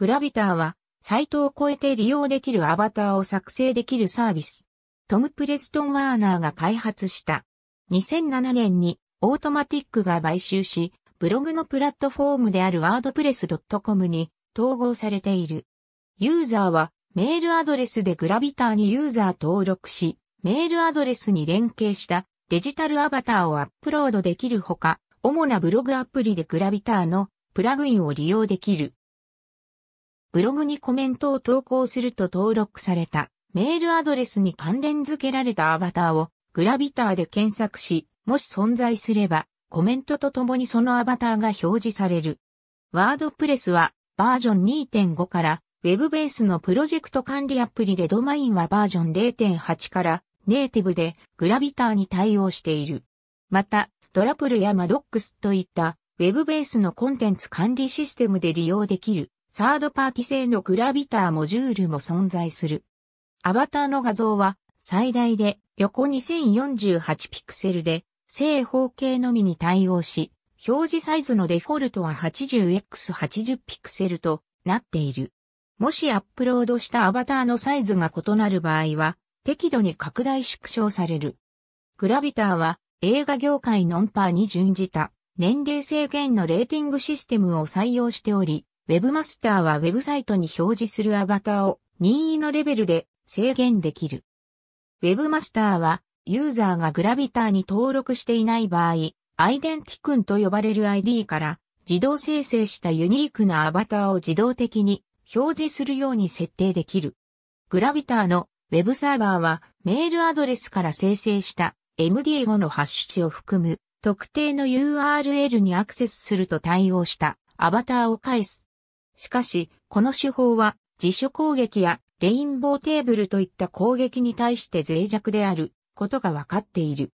グラビターは、サイトを超えて利用できるアバターを作成できるサービス。トム・プレストン・ワーナーが開発した。2007年にオートマティックが買収し、ブログのプラットフォームであるワードプレス .com に統合されている。ユーザーはメールアドレスでグラビターにユーザー登録し、メールアドレスに連携したデジタルアバターをアップロードできるほか、主なブログアプリでグラビターのプラグインを利用できる。ブログにコメントを投稿すると登録されたメールアドレスに関連付けられたアバターをグラビターで検索し、もし存在すればコメントとともにそのアバターが表示される。ワードプレスはバージョン2.5からウェブベースのプロジェクト管理アプリでドマインはバージョン0.8からネイティブでグラビターに対応している。また、ドラプルやマドックスといったウェブベースのコンテンツ管理システムで利用できるサードパーティ製のグラビターモジュールも存在する。アバターの画像は最大で横2048ピクセルで正方形のみに対応し、表示サイズのデフォルトは 80x80 ピクセルとなっている。もしアップロードしたアバターのサイズが異なる場合は、適度に拡大縮小される。グラビターは映画業界ノンパーに準じた年齢制限のレーティングシステムを採用しており、ウェブマスターはウェブサイトに表示するアバターを任意のレベルで制限できる。ウェブマスターはユーザーがグラビターに登録していない場合、アイデンティクンと呼ばれる ID から自動生成したユニークなアバターを自動的に表示するように設定できる。グラビターのウェブサーバーはメールアドレスから生成した MD5 のハッシュ値を含む特定の URL にアクセスすると対応したアバターを返すしかし、この手法は、自主攻撃やレインボーテーブルといった攻撃に対して脆弱であることが分かっている。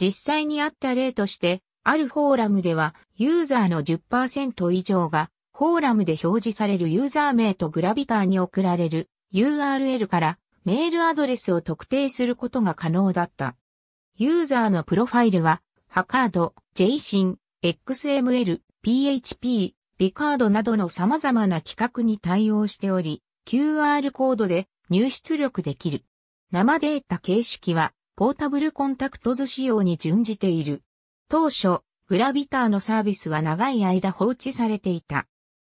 実際にあった例として、あるフォーラムでは、ユーザーの10%以上が、フォーラムで表示されるユーザー名とグラビターに送られる URL からメールアドレスを特定することが可能だった。ユーザーのプロファイルは、ハカード、ジェイシン、XML、PHP、ビカードなどの様々な規格に対応しており、QR コードで入出力できる。生データ形式は、ポータブルコンタクト図仕様に準じている。当初、グラビターのサービスは長い間放置されていた。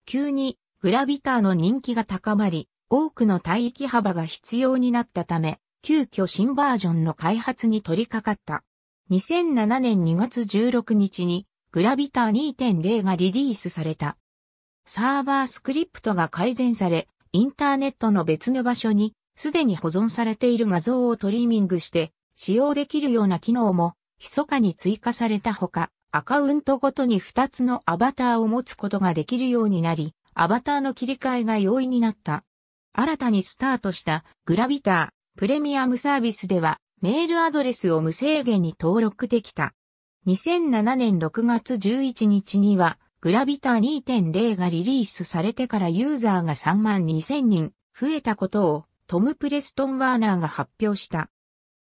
急にグラビターの人気が高まり、多くの帯域幅が必要になったため、急遽新バージョンの開発に取り掛かった。2007年2月16日にグラビター2.0がリリースされた。サーバースクリプトが改善され、インターネットの別の場所にすでに保存されている画像をトリミングして使用できるような機能も密かに追加されたほか、アカウントごとに2つのアバターを持つことができるようになり、アバターの切り替えが容易になった。新たにスタートしたグラビタープレミアムサービスではメールアドレスを無制限に登録できた。2007年6月11日には、グラビタ2.0がリリースされてからユーザーが3万2000人増えたことをトム・プレストン・ワーナーが発表した。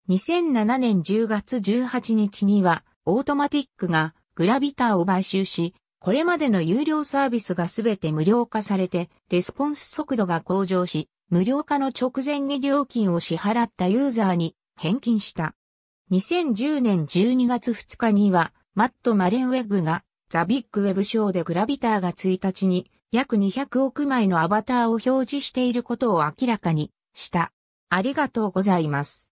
2007年10月18日にはオートマティックがグラビターを買収し、これまでの有料サービスがすべて無料化されて、レスポンス速度が向上し、無料化の直前に料金を支払ったユーザーに返金した。2010年12月2日には、マット・マレンウェグが、ザ・ビッグ・ウェブショーでグラビターが1日に、約200億枚のアバターを表示していることを明らかにした。ありがとうございます。